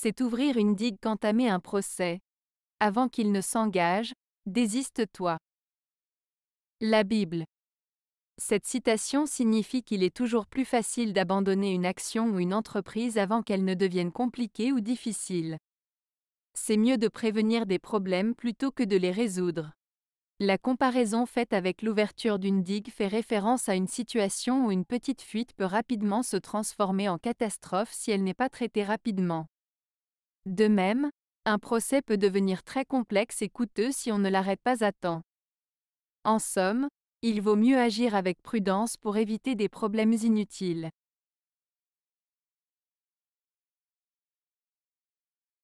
c'est ouvrir une digue qu'entamer un procès. Avant qu'il ne s'engage, désiste-toi. La Bible. Cette citation signifie qu'il est toujours plus facile d'abandonner une action ou une entreprise avant qu'elle ne devienne compliquée ou difficile. C'est mieux de prévenir des problèmes plutôt que de les résoudre. La comparaison faite avec l'ouverture d'une digue fait référence à une situation où une petite fuite peut rapidement se transformer en catastrophe si elle n'est pas traitée rapidement. De même, un procès peut devenir très complexe et coûteux si on ne l'arrête pas à temps. En somme, il vaut mieux agir avec prudence pour éviter des problèmes inutiles.